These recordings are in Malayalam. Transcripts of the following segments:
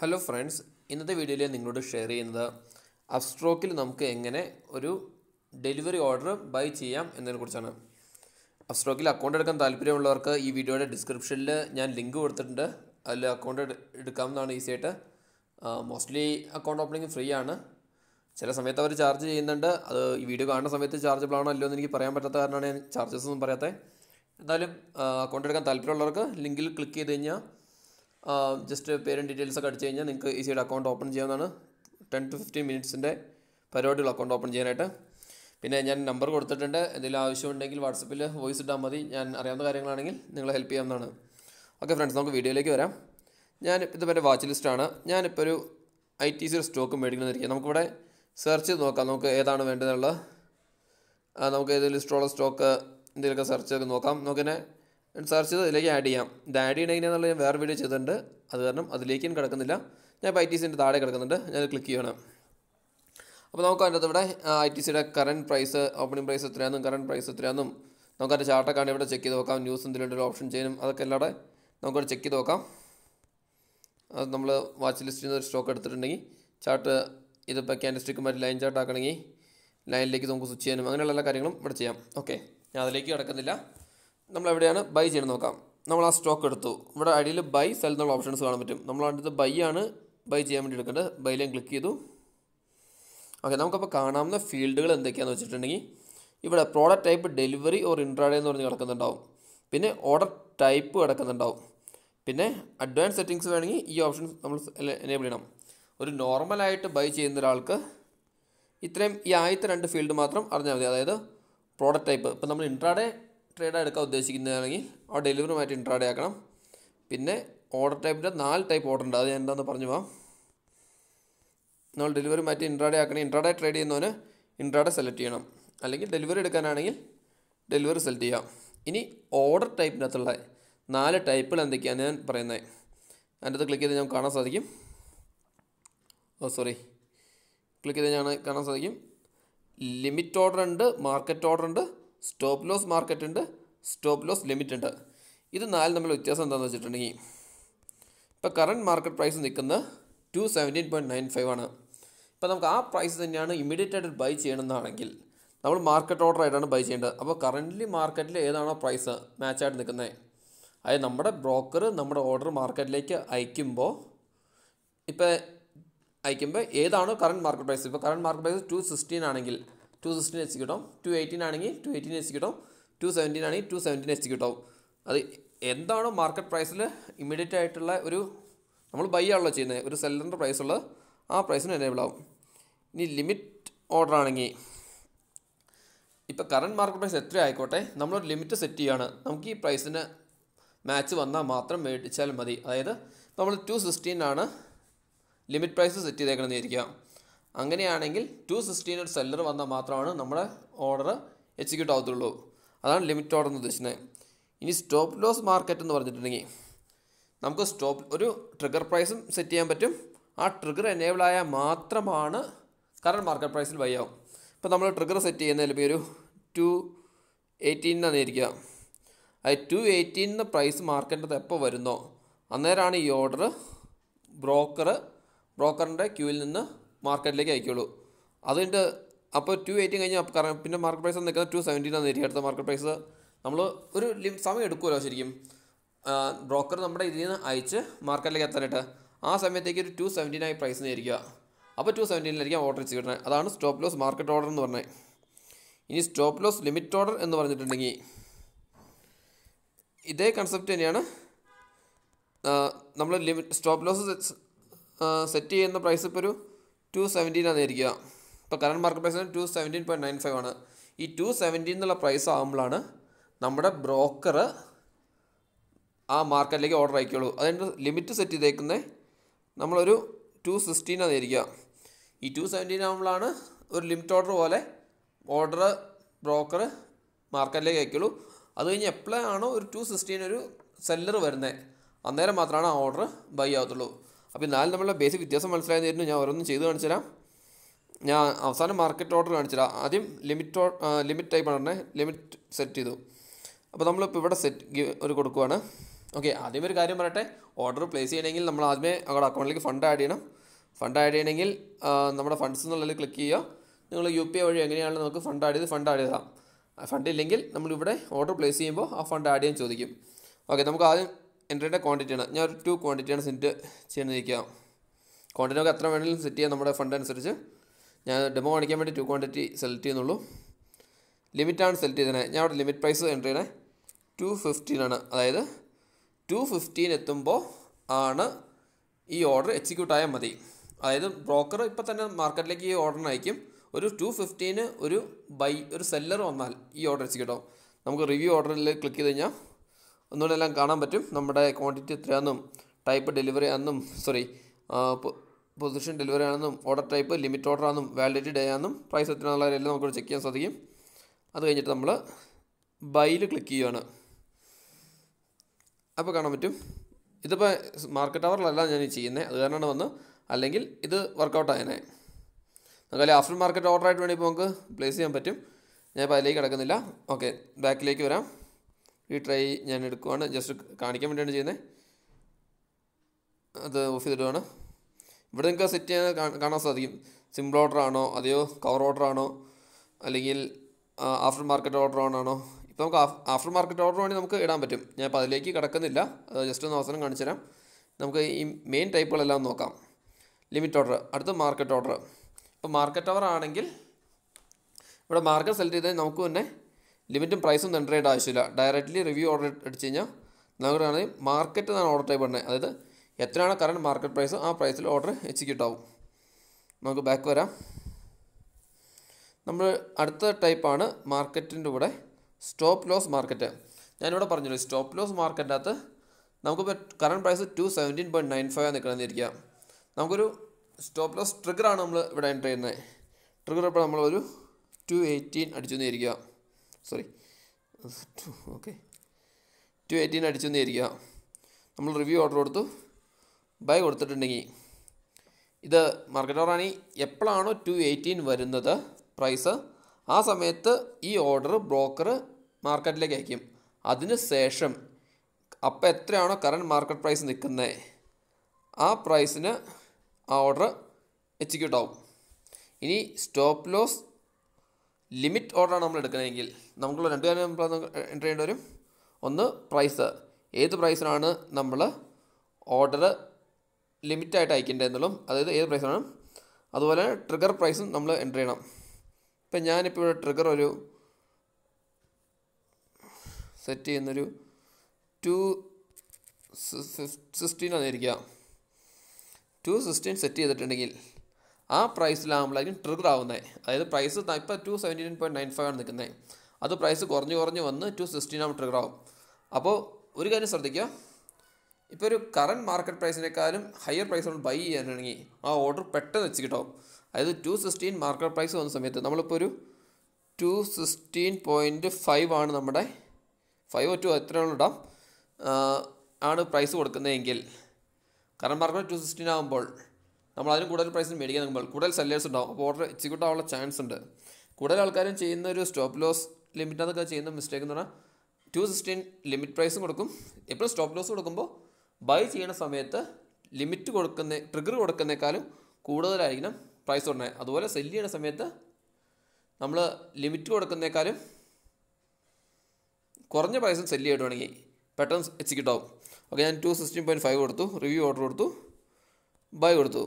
ഹലോ ഫ്രണ്ട്സ് ഇന്നത്തെ വീഡിയോയിൽ നിങ്ങളോട് ഷെയർ ചെയ്യുന്നത് അബ്സ്ട്രോക്കിൽ നമുക്ക് എങ്ങനെ ഒരു ഡെലിവറി ഓർഡർ ബൈ ചെയ്യാം എന്നതിനെക്കുറിച്ചാണ് അബ്സ്ട്രോക്കിൽ അക്കൗണ്ട് എടുക്കാൻ താല്പര്യമുള്ളവർക്ക് ഈ വീഡിയോയുടെ ഡിസ്ക്രിപ്ഷനിൽ ഞാൻ ലിങ്ക് കൊടുത്തിട്ടുണ്ട് അതിൽ അക്കൗണ്ട് എടുക്കാവുന്നതാണ് ഈസി ആയിട്ട് മോസ്റ്റ്ലി അക്കൗണ്ട് ഓപ്പണിംഗ് ഫ്രീ ആണ് ചില സമയത്ത് അവർ ചാർജ് ചെയ്യുന്നുണ്ട് അത് ഈ വീഡിയോ കാണുന്ന സമയത്ത് ചാർജബിൾ ആണോ എന്ന് എനിക്ക് പറയാൻ പറ്റാത്ത കാരണമാണ് ഞാൻ ചാർജസ് ഒന്നും പറയാത്തത് എന്തായാലും അക്കൗണ്ട് എടുക്കാൻ താല്പര്യമുള്ളവർക്ക് ലിങ്കിൽ ക്ലിക്ക് ചെയ്ത് കഴിഞ്ഞാൽ ജസ്റ്റ് പേരും ഡീറ്റെയിൽസ് ഒക്കെ അടിച്ച് കഴിഞ്ഞാൽ നിങ്ങൾക്ക് ഈസിയുടെ അക്കൗണ്ട് ഓപ്പൺ ചെയ്യാവുന്നതാണ് ടെൻ ടു ഫിഫ്റ്റീൻ മിനിറ്റ്സിൻ്റെ പരിപാടികൾ അക്കൗണ്ട് ഓപ്പൺ ചെയ്യാനായിട്ട് പിന്നെ ഞാൻ നമ്പർ കൊടുത്തിട്ടുണ്ട് എന്തെങ്കിലും ആവശ്യമുണ്ടെങ്കിൽ വാട്സപ്പിൽ വോയിസ് ഇട്ടാൽ മതി ഞാൻ അറിയാവുന്ന കാര്യങ്ങളാണെങ്കിൽ നിങ്ങളെ ഹെൽപ്പ് ചെയ്യാവുന്നതാണ് ഓക്കെ ഫ്രണ്ട്സ് നമുക്ക് വീഡിയോയിലേക്ക് വരാം ഞാൻ ഇതിപ്പോൾ എൻ്റെ വാച്ച് ലിസ്റ്റാണ് ഞാനിപ്പോൾ ഒരു ഐ ടി സിയുടെ സ്റ്റോക്ക് മേടിക്കുന്നതായിരിക്കും നമുക്കിവിടെ സെർച്ച് ചെയ്ത് നോക്കാം നമുക്ക് ഏതാണ് വേണ്ടതെന്നുള്ളത് നമുക്ക് ഏതെങ്കിലും ലിസ്റ്റുള്ള സ്റ്റോക്ക് എന്തെങ്കിലുമൊക്കെ സെർച്ച് ചെയ്ത് നോക്കാം നമുക്കിനെ സെർച്ച് ചെയ്ത് അതിലേക്ക് ആഡ് ചെയ്യാം ഇത് ആഡ് ചെയ്യണമെങ്കിലെന്നുള്ള ഞാൻ വേറെ വീഡിയോ ചെയ്തിട്ടുണ്ട് അത് കാരണം അതിലേക്കും കിടക്കുന്നില്ല ഞാൻ ഇപ്പോൾ ഐ ടി സിൻ്റെ താഴെ കിടക്കുന്നുണ്ട് ഞാൻ ക്ലിക്ക് ചെയ്യണം അപ്പോൾ നമുക്ക് അതിൻ്റെ ഇവിടെ ഐ ടി സിയുടെ കറണ്ട് പ്രൈസ് ഓപ്പണിംഗ് പ്രൈസ് എത്രയാണെന്നും കറണ്ട് പ്രൈസ് എത്രയാണെന്നും നമുക്ക് അതിൻ്റെ ചാർട്ടൊക്കെ ആണ് ഇവിടെ ചെക്ക് ചെയ്ത് നോക്കാം ന്യൂസ് എന്തെങ്കിലും ഓപ്ഷൻ ചെയ്യാനും അതൊക്കെ എല്ലാടെ നമുക്കവിടെ ചെക്ക് ചെയ്ത് നോക്കാം അത് നമ്മൾ വാച്ച് ലിസ്റ്റിൽ നിന്ന് ഒരു സ്റ്റോക്ക് എടുത്തിട്ടുണ്ടെങ്കിൽ ചാർട്ട് ഇതിപ്പോൾ ക്യാൻഡിസ്റ്റിക്ക് മറ്റു ലൈൻ ചാർട്ട് ആക്കണമെങ്കിൽ ലൈനിലേക്ക് നമുക്ക് സ്വിച്ച് ചെയ്യാനും അങ്ങനെയുള്ള എല്ലാ കാര്യങ്ങളും ഇവിടെ ചെയ്യാം ഓക്കെ ഞാൻ അതിലേക്ക് കിടക്കുന്നില്ല നമ്മൾ എവിടെയാണ് ബൈ ചെയ്യണം നോക്കാം നമ്മൾ ആ സ്റ്റോക്ക് എടുത്തു ഇവിടെ അടിയിൽ ബൈ സെൽ എന്നുള്ള ഓപ്ഷൻസ് കാണാൻ പറ്റും നമ്മൾ അടുത്ത് ബൈ ആണ് ബൈ ചെയ്യാൻ വേണ്ടി എടുക്കേണ്ടത് ബൈലേം ക്ലിക്ക് ചെയ്തു ഓക്കെ നമുക്കപ്പോൾ കാണാവുന്ന ഫീൽഡുകൾ എന്തൊക്കെയാണെന്ന് വെച്ചിട്ടുണ്ടെങ്കിൽ ഇവിടെ product type delivery or intraday എന്ന് പറഞ്ഞ് കിടക്കുന്നുണ്ടാവും പിന്നെ ഓർഡർ ടൈപ്പ് കിടക്കുന്നുണ്ടാവും പിന്നെ അഡ്വാൻസ് സെറ്റിങ്സ് വേണമെങ്കിൽ ഈ ഓപ്ഷൻ നമ്മൾ എനേബിൾ ചെയ്യണം ഒരു നോർമലായിട്ട് ബൈ ചെയ്യുന്ന ഒരാൾക്ക് ഇത്രയും ഈ ആദ്യത്തെ രണ്ട് ഫീൽഡ് മാത്രം അറിഞ്ഞാൽ മതി അതായത് പ്രോഡക്റ്റ് ടൈപ്പ് ഇപ്പം നമ്മൾ ഇൻട്രാഡേ ട്രേഡ് എടുക്കാൻ ഉദ്ദേശിക്കുന്നതാണെങ്കിൽ ആ ഡെലിവറിയുമായിട്ട് ഇൻട്രാഡേ ആക്കണം പിന്നെ ഓർഡർ ടൈപ്പിൻ്റെ നാല് ടൈപ്പ് ഓർഡർ ഉണ്ട് അത് ഞാൻ എന്താണെന്ന് പറഞ്ഞു പോകാം നമ്മൾ ഡെലിവറി മാറ്റി ഇൻട്രാഡേ ആക്കണേ ഇൻട്രാഡേ ട്രേഡ് ചെയ്യുന്നവന് ഇൻട്രാഡേ സെലക്ട് ചെയ്യണം അല്ലെങ്കിൽ ഡെലിവറി എടുക്കാനാണെങ്കിൽ ഡെലിവറി സെലക്ട് ചെയ്യാം ഇനി ഓർഡർ ടൈപ്പിനകത്തുള്ള നാല് ടൈപ്പുകൾ എന്തൊക്കെയാണ് ഞാൻ പറയുന്നത് അതിൻ്റെ ക്ലിക്ക് ചെയ്ത് ഞാൻ കാണാൻ സാധിക്കും ഓ സോറി ക്ലിക്ക് ചെയ്ത് ഞാൻ കാണാൻ സാധിക്കും ലിമിറ്റ് ഓർഡർ ഉണ്ട് മാർക്കറ്റ് ഓർഡർ ഉണ്ട് സ്റ്റോപ്പ് ലോസ് മാർക്കറ്റ് ഉണ്ട് സ്റ്റോപ്പ് ലോസ് ലിമിറ്റ് ഉണ്ട് ഇത് നാല് നമ്മൾ വ്യത്യാസം എന്താണെന്ന് വെച്ചിട്ടുണ്ടെങ്കിൽ ഇപ്പോൾ കറണ്ട് മാർക്കറ്റ് പ്രൈസ് നിൽക്കുന്ന two seventeen point nine five ആണ് ഇപ്പോൾ നമുക്ക് ആ പ്രൈസ് തന്നെയാണ് ഇമ്മീഡിയറ്റ് ആയിട്ട് ബൈ ചെയ്യണമെന്നാണെങ്കിൽ നമ്മൾ മാർക്കറ്റ് ഓർഡർ ആയിട്ടാണ് ബൈ ചെയ്യേണ്ടത് അപ്പോൾ കറൻ്റ്ലി മാർക്കറ്റിൽ ഏതാണോ പ്രൈസ് മാച്ചായിട്ട് നിൽക്കുന്നത് അതായത് നമ്മുടെ ബ്രോക്കർ നമ്മുടെ ഓർഡർ മാർക്കറ്റിലേക്ക് അയക്കുമ്പോൾ ഇപ്പോൾ അയക്കുമ്പോൾ ഏതാണോ കറണ്ട് മാർക്കറ്റ് പ്രൈസ് ഇപ്പോൾ current market price two sixteen ആണെങ്കിൽ ടു സിക്സ്റ്റീൻ എക്സിക്യൂട്ട് ആവും ടു എയ്റ്റീൻ ആണെങ്കിൽ ടു എയ്റ്റീൻ എക്സിക്യൂട്ട് ആവും ടു സെവൻറ്റീൻ ആണെങ്കിൽ ടു സെവൻറ്റീൻ എക്സിക്യൂട്ട് അത് എന്താണോ മാർക്കറ്റ് പ്രൈസിൽ ഇമ്മീഡിയറ്റ് ആയിട്ടുള്ള ഒരു നമ്മൾ ബൈ ആണല്ലോ ചെയ്യുന്നത് ഒരു സെല്ലറിൻ്റെ പ്രൈസ് ഉള്ളത് ആ പ്രൈസിന് എനേബിൾ ആവും ഇനി ലിമിറ്റ് ഓർഡർ ആണെങ്കിൽ ഇപ്പോൾ കറണ്ട് മാർക്കറ്റ് പ്രൈസ് എത്ര ആയിക്കോട്ടെ നമ്മളൊരു ലിമിറ്റ് സെറ്റ് ചെയ്യുകയാണ് നമുക്ക് ഈ പ്രൈസിന് മാച്ച് വന്നാൽ മാത്രം മേടിച്ചാൽ മതി അതായത് നമ്മൾ ടു സിക്സ്റ്റീനാണ് ലിമിറ്റ് പ്രൈസ് സെറ്റ് ചെയ്തേക്കണമെന്ന് ഇരിക്കുക അങ്ങനെയാണെങ്കിൽ ടു സിക്സ്റ്റീൻ ഒരു സെല്ലർ വന്നാൽ മാത്രമാണ് നമ്മുടെ ഓർഡർ എക്സിക്യൂട്ട് ആവത്തുള്ളൂ അതാണ് ലിമിറ്റ് ഓർഡർ എന്ന് ഉദ്ദേശിക്കുന്നത് ഇനി സ്റ്റോപ്പ് ലോസ് മാർക്കറ്റ് എന്ന് പറഞ്ഞിട്ടുണ്ടെങ്കിൽ നമുക്ക് സ്റ്റോപ്പ് ഒരു ട്രിഗർ പ്രൈസും സെറ്റ് ചെയ്യാൻ പറ്റും ആ ട്രിഗർ എനേബിൾ ആയാൽ മാത്രമാണ് കറണ്ട് മാർക്കറ്റ് പ്രൈസിൽ ബൈ ആവും ഇപ്പോൾ നമ്മൾ ട്രിഗർ സെറ്റ് ചെയ്യുന്ന അല്ലെങ്കിൽ ഒരു ടു എയ്റ്റീനാണ് ഇരിക്കുക അത് ടു എന്ന പ്രൈസ് മാർക്കറ്റിൻ്റെ എപ്പോൾ വരുന്നോ അന്നേരമാണ് ഈ ഓർഡർ ബ്രോക്കർ ബ്രോക്കറിൻ്റെ ക്യൂവിൽ നിന്ന് മാർക്കറ്റിലേക്ക് അയക്കുള്ളൂ അത് അപ്പോൾ ടു എയ്റ്റി കഴിഞ്ഞാൽ കാരണം പിന്നെ മാർക്കറ്റ് പ്രൈസ് നിൽക്കുന്നത് ടു ആണ് നേരിട്ട് അടുത്ത മാർക്കറ്റ് പ്രൈസ് നമ്മൾ ഒരു സമയം എടുക്കുമല്ലോ ശരിക്കും ബ്രോക്കർ നമ്മുടെ ഇതിൽ നിന്ന് അയച്ച് മാർക്കറ്റിലേക്ക് എത്താനായിട്ട് ആ സമയത്തേക്ക് ഒരു ടു സെവൻറ്റീനായി പ്രൈസ് നേരിക്കുക അപ്പോൾ ടു സെവൻറ്റീനിലായിരിക്കും ഓർഡർ ചെയ്ത് കിട്ടുന്നത് അതാണ് സ്റ്റോപ്പ് ലോസ് മാർക്കറ്റ് ഓർഡർ എന്ന് പറഞ്ഞത് ഇനി സ്റ്റോപ്പ് ലോസ് ലിമിറ്റ് ഓർഡർ എന്ന് പറഞ്ഞിട്ടുണ്ടെങ്കിൽ ഇതേ കൺസെപ്റ്റ് തന്നെയാണ് നമ്മൾ ലിമിറ്റ് സ്റ്റോപ്പ് ലോസ് സെറ്റ് ചെയ്യുന്ന പ്രൈസ് ഇപ്പോൾ ഒരു ടു സെവൻറ്റീൻ ആയിരിക്കുക ഇപ്പോൾ current market price two seventeen point nine five ആണ് ഈ ടു സെവൻറ്റീൻ എന്നുള്ള പ്രൈസ് ആകുമ്പോഴാണ് നമ്മുടെ ബ്രോക്കർ ആ മാർക്കറ്റിലേക്ക് ഓർഡർ ആയിക്കുള്ളൂ അതിൻ്റെ ലിമിറ്റ് സെറ്റ് ചെയ്തേക്കുന്നത് നമ്മളൊരു ടു സിക്സ്റ്റീൻ ഇരിക്കുക ഈ ടു സെവൻറ്റീൻ ആകുമ്പോഴാണ് ഒരു ലിമിറ്റ് ഓർഡർ പോലെ ഓർഡർ ബ്രോക്കർ മാർക്കറ്റിലേക്ക് അയക്കുള്ളൂ അത് കഴിഞ്ഞ് എപ്പോഴാണോ ഒരു ടു സിക്സ്റ്റീൻ ഒരു സെല്ലർ വരുന്നത് അന്നേരം മാത്രമാണ് ആ ഓർഡർ ബൈ ആവത്തുള്ളൂ അപ്പോൾ നാല് നമ്മളുടെ ബേസിക് വ്യത്യാസം മനസ്സിലായതായിരുന്നു ഞാൻ ഓരോന്നും ചെയ്ത് കാണിച്ചുതരാം ഞാൻ അവസാനം മാർക്കറ്റ് ഓർഡർ കാണിച്ചുതരാം ആദ്യം ലിമിറ്റ് ലിമിറ്റ് ടൈപ്പ് ആണ് ലിമിറ്റ് സെറ്റ് ചെയ്തു അപ്പോൾ നമ്മളിപ്പോൾ ഇവിടെ സെറ്റ് ഒരു കൊടുക്കുവാണ് ഓക്കെ ആദ്യം ഒരു കാര്യം പറയട്ടെ ഓർഡർ പ്ലേസ് ചെയ്യണമെങ്കിൽ നമ്മൾ ആദ്യമേ അവിടെ അക്കൗണ്ടിലേക്ക് ഫണ്ട് ആഡ് ചെയ്യണം ഫണ്ട് ആഡ് ചെയ്യണമെങ്കിൽ നമ്മുടെ ഫണ്ട്സ് എന്നുള്ളതിൽ ക്ലിക്ക് ചെയ്യുക നിങ്ങൾ യു പി ഐ വഴി എങ്ങനെയാണ് നമുക്ക് ഫണ്ട് ആഡ് ചെയ്ത് ഫണ്ട് ആഡ് ചെയ്താം ഫണ്ട് ഇല്ലെങ്കിൽ നമ്മളിവിടെ ഓർഡർ പ്ലേസ് ചെയ്യുമ്പോൾ ആ ഫണ്ട് ആഡ് ചെയ്യാൻ ചോദിക്കും ഓക്കെ നമുക്ക് ആദ്യം ക്വാണ്ടിറ്റി ക്വാണ്ടിറ്റിയാണ് ഞാൻ ഒരു ടു ക്വാണ്ടിറ്റിയാണ് സെറ്റ് ചെയ്യുന്നിരിക്കുക ക്വാണ്ടിറ്റി നമുക്ക് എത്ര വേണമെങ്കിലും സെറ്റ് ചെയ്യാം നമ്മുടെ ഫണ്ട് അനുസരിച്ച് ഞാൻ ഡെമോ കാണിക്കാൻ വേണ്ടി ടു ക്വാണ്ടിറ്റി സെലക്ട് ചെയ്യുന്നുള്ളൂ ലിമിറ്റാണ് സെലക്ട് ചെയ്തത് ഞാൻ അവിടെ ലിമിറ്റ് പ്രൈസ് എൻട്രി ചെയ്യണേ ടു ഫിഫ്റ്റീനാണ് അതായത് ടു ഫിഫ്റ്റീൻ എത്തുമ്പോൾ ആണ് ഈ ഓർഡർ എക്സിക്യൂട്ട് ആയാൽ മതി അതായത് ബ്രോക്കർ ഇപ്പോൾ തന്നെ മാർക്കറ്റിലേക്ക് ഈ ഓർഡർ അയക്കും ഒരു ടു ഫിഫ്റ്റീന് ഒരു ബൈ ഒരു സെല്ലർ വന്നാൽ ഈ ഓർഡർ എക്സിക്യൂട്ട് നമുക്ക് റിവ്യൂ ഓർഡറിൽ ക്ലിക്ക് ചെയ്ത് കഴിഞ്ഞാൽ ഒന്നുകൂടെ എല്ലാം കാണാൻ പറ്റും നമ്മുടെ ക്വാണ്ടിറ്റി എത്രയാണെന്നും ടൈപ്പ് ഡെലിവറി ആണെന്നും സോറി പൊസിഷൻ ഡെലിവറി ആണെന്നും ഓർഡർ ടൈപ്പ് ലിമിറ്റ് ഓർഡർ ആണെന്നും വാലിഡിറ്റി ഡേ ആണെന്നും പ്രൈസ് എത്രയാണെന്നുള്ള എല്ലാം നമുക്ക് ചെക്ക് ചെയ്യാൻ സാധിക്കും അത് കഴിഞ്ഞിട്ട് നമ്മൾ ബൈയിൽ ക്ലിക്ക് ചെയ്യുകയാണ് അപ്പോൾ കാണാൻ പറ്റും ഇതിപ്പോൾ മാർക്കറ്റ് അവറിലല്ല ഞാൻ ചെയ്യുന്നത് അത് കാരണമാണ് വന്ന് അല്ലെങ്കിൽ ഇത് വർക്കൗട്ട് ആയനെ നമുക്കല്ലേ ആഫ്റ്റർ മാർക്കറ്റ് ഓർഡർ ആയിട്ട് വേണമെങ്കിൽ നമുക്ക് പ്ലേസ് ചെയ്യാൻ പറ്റും ഞാൻ അതിലേക്ക് കിടക്കുന്നില്ല ഓക്കെ ബാക്കിലേക്ക് വരാം ഈ ട്രൈ ഞാൻ എടുക്കുവാണ് ജസ്റ്റ് കാണിക്കാൻ വേണ്ടിയാണ് ചെയ്യുന്നത് അത് ഓഫ് ചെയ്തിടുവാണ് ഇവിടെ നിങ്ങൾക്ക് സെറ്റ് ചെയ്യാൻ കാണാൻ സാധിക്കും സിമ്പിൾ ഓർഡർ ആണോ അതെയോ കവർ ഓർഡർ ആണോ അല്ലെങ്കിൽ ആഫ്റ്റർ മാർക്കറ്റ് ഓർഡർ ആണോ ഇപ്പോൾ നമുക്ക് ആഫ്റ്റർ മാർക്കറ്റ് ഓർഡർ വേണമെങ്കിൽ നമുക്ക് ഇടാൻ പറ്റും ഞാൻ ഇപ്പോൾ അതിലേക്ക് കിടക്കുന്നില്ല അത് ജസ്റ്റ് ഒന്ന് അവസരം കാണിച്ചു തരാം നമുക്ക് ഈ മെയിൻ ടൈപ്പുകളെല്ലാം നോക്കാം ലിമിറ്റ് ഓർഡർ അടുത്ത മാർക്കറ്റ് ഓർഡർ ഇപ്പോൾ മാർക്കറ്റ് ഓർഡർ ആണെങ്കിൽ ഇവിടെ മാർക്കറ്റ് സെലക്ട് ചെയ്താൽ നമുക്ക് തന്നെ ലിമിറ്റും പ്രൈസും എൻ്റർ ചെയ്യേണ്ട ആവശ്യമില്ല ഡയറക്റ്റ്ലി റിവ്യൂ ഓർഡർ അടിച്ച് കഴിഞ്ഞാൽ നമുക്കാണ് മാർക്കറ്റ് എന്നാണ് ഓർഡർ ടൈപ്പ് പറഞ്ഞത് അതായത് എത്രയാണ് കറണ്ട് മാർക്കറ്റ് പ്രൈസ് ആ പ്രൈസിൽ ഓർഡർ എക്സിക്യൂട്ട് ആവും നമുക്ക് ബാക്ക് വരാം നമ്മൾ അടുത്ത ടൈപ്പാണ് മാർക്കറ്റിൻ്റെ കൂടെ സ്റ്റോപ്പ് ലോസ് മാർക്കറ്റ് ഞാനിവിടെ പറഞ്ഞു സ്റ്റോപ്പ് ലോസ് മാർക്കറ്റിൻ്റെ അകത്ത് നമുക്കിപ്പോൾ current price two seventeen point nine five നിൽക്കണമെന്നിരിക്കാം നമുക്കൊരു സ്റ്റോപ്പ് ലോസ് ട്രിഗറാണ് നമ്മൾ ഇവിടെ എൻ്റർ ചെയ്യുന്നത് ട്രിഗർ ഇപ്പോൾ നമ്മളൊരു ടു എയ്റ്റീൻ അടിച്ചു തന്നിരിക്കുക sorry two okay two eighteen അടിച്ചു ഇരിക്കുക നമ്മൾ റിവ്യൂ ഓർഡർ കൊടുത്തു ബൈ കൊടുത്തിട്ടുണ്ടെങ്കിൽ ഇത് മാർക്കറ്റ് റാണി എപ്പോഴാണോ ടു എയ്റ്റീൻ വരുന്നത് പ്രൈസ് ആ സമയത്ത് ഈ ഓർഡർ ബ്രോക്കർ മാർക്കറ്റിലേക്ക് അയക്കും അതിന് ശേഷം അപ്പോൾ എത്രയാണോ കറണ്ട് മാർക്കറ്റ് പ്രൈസ് നിൽക്കുന്നത് ആ പ്രൈസിന് ആ ഓർഡർ എക്സിക്യൂട്ട് ആവും ഇനി സ്റ്റോപ്പ് ലോസ് ലിമിറ്റ് ഓർഡറാണ് നമ്മൾ എടുക്കുന്നതെങ്കിൽ നമുക്കുള്ള രണ്ട് കാര്യം നമ്മൾ എൻ്റർ ചെയ്യേണ്ടി വരും ഒന്ന് പ്രൈസ് ഏത് പ്രൈസിനാണ് നമ്മൾ ഓർഡർ ലിമിറ്റായിട്ട് അയക്കേണ്ടതെന്നുള്ളൂ അതായത് ഏത് പ്രൈസാണ് അതുപോലെ ട്രിഗർ പ്രൈസും നമ്മൾ എൻ്റർ ചെയ്യണം ഇപ്പം ഞാനിപ്പോൾ ഇവിടെ ട്രിഗർ ഒരു സെറ്റ് ചെയ്യുന്നൊരു ടു സിക്സ്റ്റീൻ ആയിരിക്കുക ടു സിക്സ്റ്റീൻ സെറ്റ് ചെയ്തിട്ടുണ്ടെങ്കിൽ ആ പ്രൈസിലാകുമ്പോഴായിരിക്കും ട്രിഗർ ആവുന്നത് അതായത് പ്രൈസ് ഇപ്പോൾ two seventy nine point nine five ആണ് നിൽക്കുന്നത് അത് പ്രൈസ് കുറഞ്ഞ് കുറഞ്ഞ് വന്ന് ടു സിക്സ്റ്റീൻ ആകുമ്പോൾ ട്രിഗർ ആവും അപ്പോൾ ഒരു കാര്യം ശ്രദ്ധിക്കുക ഇപ്പോൾ ഒരു കറണ്ട് മാർക്കറ്റ് പ്രൈസിനേക്കാളും ഹയർ പ്രൈസ് നമ്മൾ ബൈ ചെയ്യാനാണെങ്കിൽ ആ ഓർഡർ പെട്ടെന്ന് വെച്ച് കിട്ടും അതായത് ടു സിക്സ്റ്റീൻ മാർക്കറ്റ് പ്രൈസ് വന്ന സമയത്ത് നമ്മളിപ്പോൾ ഒരു ടു സിക്സ്റ്റീൻ പോയിൻറ്റ് ഫൈവ് ആണ് നമ്മുടെ ഫൈവ് ടു എത്രയാണ് ഇടാം ആണ് പ്രൈസ് കൊടുക്കുന്നതെങ്കിൽ കറണ്ട് മാർക്കറ്റ് ടു സിക്സ്റ്റീൻ ആകുമ്പോൾ നമ്മൾ അതിന് കൂടുതൽ പ്രൈസിന് മേടിക്കാൻ നോക്കുമ്പോൾ കൂടുതൽ സെല്ലേഴ്സ് ഉണ്ടാവും അപ്പോൾ ഓർഡർ എക്സിക്യൂട്ട് ആവാനുള്ള ചാൻസ് ഉണ്ട് കൂടുതൽ ആൾക്കാരും ചെയ്യുന്ന ഒരു സ്റ്റോപ്പ് ലോസ് ലിമിറ്റിനകത്തൊക്കെ ചെയ്യുന്ന മിസ്റ്റേക്ക് എന്ന് പറഞ്ഞാൽ ടു സിക്സ്റ്റീൻ ലിമിറ്റ് പ്രൈസും കൊടുക്കും എപ്പോഴും സ്റ്റോപ്പ് ലോസ് കൊടുക്കുമ്പോൾ ബൈ ചെയ്യുന്ന സമയത്ത് ലിമിറ്റ് കൊടുക്കുന്ന ട്രിഗർ കൊടുക്കുന്നേക്കാളും കൂടുതലായിരിക്കണം പ്രൈസ് ഉടനെ അതുപോലെ സെല്ല് ചെയ്യുന്ന സമയത്ത് നമ്മൾ ലിമിറ്റ് കൊടുക്കുന്നേക്കാളും കുറഞ്ഞ പ്രൈസിൽ സെല്ല് ചെയ്തിട്ടുണ്ടെങ്കിൽ പെട്ടെന്ന് എക്സിക്യൂട്ട് ആവും ഓക്കെ ഞാൻ ടു സിക്സ്റ്റീൻ പോയിൻറ്റ് ഫൈവ് കൊടുത്തു റിവ്യൂ ഓർഡർ കൊടുത്തു ബൈ കൊടുത്തു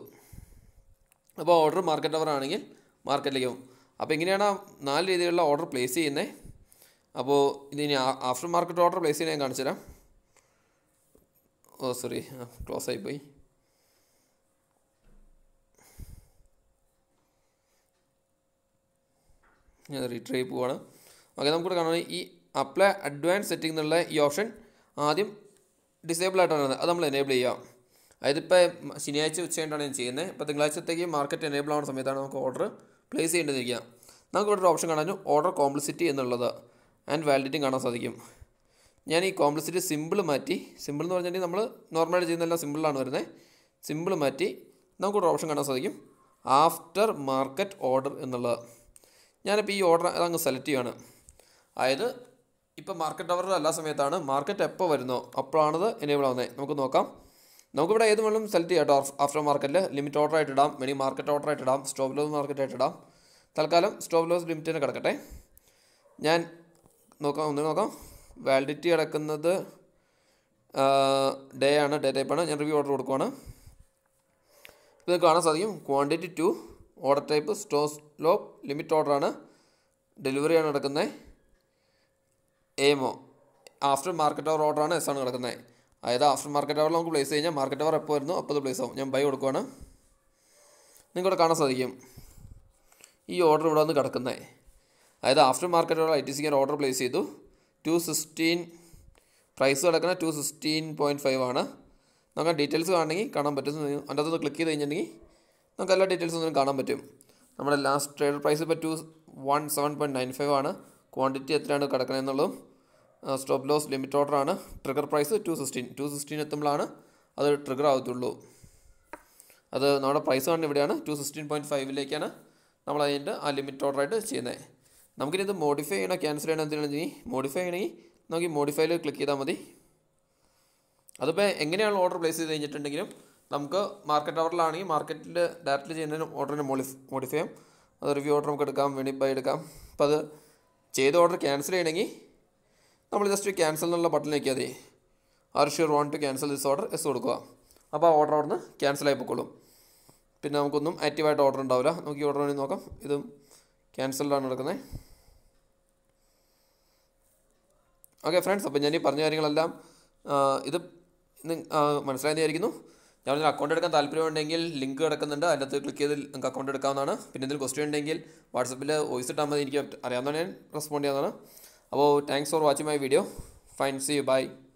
അപ്പോൾ ഓർഡർ മാർക്കറ്റ് അവർ ആണെങ്കിൽ മാർക്കറ്റിലേക്ക് പോകും അപ്പോൾ ഇങ്ങനെയാണ് നാല് രീതിയിലുള്ള ഓർഡർ പ്ലേസ് ചെയ്യുന്നത് അപ്പോൾ ഇതിനി ആഫ്റ്റർ മാർക്കറ്റ് ഓർഡർ പ്ലേസ് ചെയ്യുന്ന കാണിച്ചു തരാം ഓ സോറി ക്ലോസ് ആയിപ്പോയി ഞാൻ റീട്രൈ പോവാണ് ഓക്കെ നമുക്കിവിടെ കാണാൻ ഈ അപ്ലൈ അഡ്വാൻസ് സെറ്റിംഗ് എന്നുള്ള ഈ ഓപ്ഷൻ ആദ്യം ഡിസേബിൾ ആയിട്ടാണ് അത് നമ്മൾ എനേബിൾ ചെയ്യാം അതിപ്പോൾ ശനിയാഴ്ച ഉച്ച കഴിഞ്ഞാണ് ഞാൻ ചെയ്യുന്നത് ഇപ്പോൾ തിങ്കളാഴ്ചത്തേക്ക് മാർക്കറ്റ് എനേബിൾ ആവുന്ന സമയത്താണ് നമുക്ക് ഓർഡർ പ്ലേസ് ചെയ്യേണ്ടതിരിക്കുക നമുക്ക് ഇവിടെ ഒരു ഓപ്ഷൻ കാണാനും ഓർഡർ കോംപ്ലിസിറ്റി എന്നുള്ളത് ആൻഡ് വാലിഡിറ്റി കാണാൻ സാധിക്കും ഞാൻ ഈ കോംപ്ലിസിറ്റി സിമ്പിൾ മാറ്റി സിമ്പിൾ എന്ന് പറഞ്ഞിട്ടുണ്ടെങ്കിൽ നമ്മൾ നോർമലായിട്ട് ചെയ്യുന്നതെല്ലാം സിമ്പിളാണ് വരുന്നത് സിമ്പിൾ മാറ്റി നമുക്കൊരു ഓപ്ഷൻ കാണാൻ സാധിക്കും ആഫ്റ്റർ മാർക്കറ്റ് ഓർഡർ എന്നുള്ളത് ഞാനിപ്പോൾ ഈ ഓർഡർ അതങ്ങ് സെലക്ട് ചെയ്യുകയാണ് അതായത് ഇപ്പോൾ മാർക്കറ്റ് അവറുടെ എല്ലാ സമയത്താണ് മാർക്കറ്റ് എപ്പോൾ വരുന്നോ അപ്പോഴാണത് എനേബിൾ ആവുന്നത് നമുക്ക് നോക്കാം നമുക്കിവിടെ ഏത് വേണം സെലക്ട് ചെയ്യാം ആഫ്റ്റർ മാർക്കറ്റിൽ ലിമിറ്റ് ഓർഡർ ആയിട്ട് ഇടാം മെനി മാർക്കറ്റ് ഓർഡർ ആയിട്ട് ഇടാം സ്റ്റോപ്പ് ലോസ് മാർക്കറ്റ് ആയിട്ട് ഇടാം തൽക്കാലം സ്റ്റോപ്പ് ലോസ് തന്നെ കിടക്കട്ടെ ഞാൻ നോക്കാം ഒന്ന് നോക്കാം വാലിഡിറ്റി കിടക്കുന്നത് ഡേ ആണ് ഡേ ടൈപ്പാണ് ഞാൻ റിവ്യൂ ഓർഡർ കൊടുക്കുവാണ് ഇത് കാണാൻ സാധിക്കും ക്വാണ്ടിറ്റി ടു ഓർഡർ ടൈപ്പ് സ്റ്റോ സ്ലോ ലിമിറ്റ് ഓർഡറാണ് ഡെലിവറിയാണ് നടക്കുന്നത് എമോ ആഫ്റ്റർ മാർക്കറ്റ് ഓർഡറാണ് എസ് ആണ് കിടക്കുന്നത് അതായത് ആഫ്റ്റർ മാർക്കറ്റ് അവറിൽ നമുക്ക് പ്ലേസ് കഴിഞ്ഞാൽ മാർക്കറ്റ് അവർ എപ്പോൾ വരുന്നു അപ്പോൾ അത് പ്ലേസ് ആവും ഞാൻ ബൈ കൊടുക്കുവാണ് നിങ്ങൾക്കിവിടെ കാണാൻ സാധിക്കും ഈ ഓർഡർ ഇവിടെ വന്ന് കിടക്കുന്നത് അതായത് ആഫ്റ്റർ മാർക്കറ്റ് അവർ ഐ ടി സിക്ക് ഒരു ഓർഡർ പ്ലേസ് ചെയ്തു ടു സിക്സ്റ്റീൻ പ്രൈസ് കിടക്കുന്നത് ടു സിക്സ്റ്റീൻ പോയിൻറ്റ് ഫൈവ് ആണ് നമുക്ക് ഡീറ്റെയിൽസ് കാണണമെങ്കിൽ കാണാൻ പറ്റും അതിൻ്റെ അകത്ത് ക്ലിക്ക് ചെയ്ത് കഴിഞ്ഞിട്ടുണ്ടെങ്കിൽ നമുക്ക് എല്ലാ ഡീറ്റെയിൽസും ഒന്നും കാണാൻ പറ്റും നമ്മുടെ ലാസ്റ്റ് ട്രേഡർ പ്രൈസ് ഇപ്പോൾ two one seven point nine five ആണ് ക്വാണ്ടിറ്റി എത്രയാണ് എന്നുള്ളതും സ്റ്റോപ്പ് ലോസ് ലിമിറ്റ് ഓർഡർ ആണ് trigger price two sixteen two sixteen എത്തുമ്പോഴാണ് അത് ട്രിഗർ ആവത്തുള്ളൂ അത് നമ്മുടെ പ്രൈസ് കാണുന്ന ഇവിടെയാണ് ടു സിക്സ്റ്റീൻ പോയിൻറ്റ് ഫൈവിലേക്കാണ് നമ്മൾ അതിൻ്റെ ആ ലിമിറ്റ് ഓർഡറായിട്ട് ചെയ്യുന്നത് നമുക്കിനി ഇത് മോഡിഫൈ ചെയ്യണോ ക്യാൻസൽ ചെയ്യണോ എന്തിനാണെങ്കിൽ മോഡിഫൈ ചെയ്യണമെങ്കിൽ നമുക്ക് ഈ മോഡിഫൈയിൽ ക്ലിക്ക് ചെയ്താൽ മതി അതിപ്പോൾ എങ്ങനെയാണ് ഓർഡർ പ്ലേസ് ചെയ്ത് കഴിഞ്ഞിട്ടുണ്ടെങ്കിലും നമുക്ക് മാർക്കറ്റ് അവറിലാണെങ്കിൽ മാർക്കറ്റിൽ ഡയറക്റ്റ് ചെയ്യുന്നതിന് ഓർഡറിനെ മോഡിഫ് മോഡിഫൈ ചെയ്യാം അത് റിവ്യൂ ഓർഡർ നമുക്ക് എടുക്കാം വേണ്ടി ബൈ എടുക്കാം അപ്പോൾ അത് ചെയ്ത ഓർഡർ ക്യാൻസൽ ചെയ്യണമെങ്കിൽ നമ്മൾ ജസ്റ്റ് ക്യാൻസൽ എന്നുള്ള ബട്ടൺ നോക്കിയാൽ മതി sure want to cancel this order yes കൊടുക്കുക അപ്പോൾ ആ ഓർഡർ നിന്ന് ക്യാൻസൽ ആയി പിന്നെ നമുക്കൊന്നും ആക്റ്റീവായിട്ട് ഓർഡർ ഉണ്ടാവില്ല നമുക്ക് ഈ ഓർഡർ വേണമെങ്കിൽ നോക്കാം ഇതും ക്യാൻസൽഡാണ് നടക്കുന്നത് ഓക്കെ ഫ്രണ്ട്സ് അപ്പോൾ ഞാൻ ഈ പറഞ്ഞ കാര്യങ്ങളെല്ലാം ഇത് മനസ്സിലായെന്നായിരിക്കുന്നു ഞാൻ ഇതിൽ അക്കൗണ്ട് എടുക്കാൻ താല്പര്യമുണ്ടെങ്കിൽ ലിങ്ക് കിടക്കുന്നുണ്ട് അതിൻ്റെ അകത്ത് ക്ലിക്ക് ചെയ്ത് നിങ്ങൾക്ക് അക്കൗണ്ട് എടുക്കാവുന്നതാണ് പിന്നെ എന്തെങ്കിലും ക്വസ്റ്റ്യൻ ഉണ്ടെങ്കിൽ വാട്സപ്പിൽ വോയിസ് ഇട്ടാൽ മതി എനിക്ക് അറിയാവുന്നതാണ് ഞാൻ റെസ്പോണ്ട് ചെയ്യാവുന്നതാണ് about thanks for watching my video fine see you bye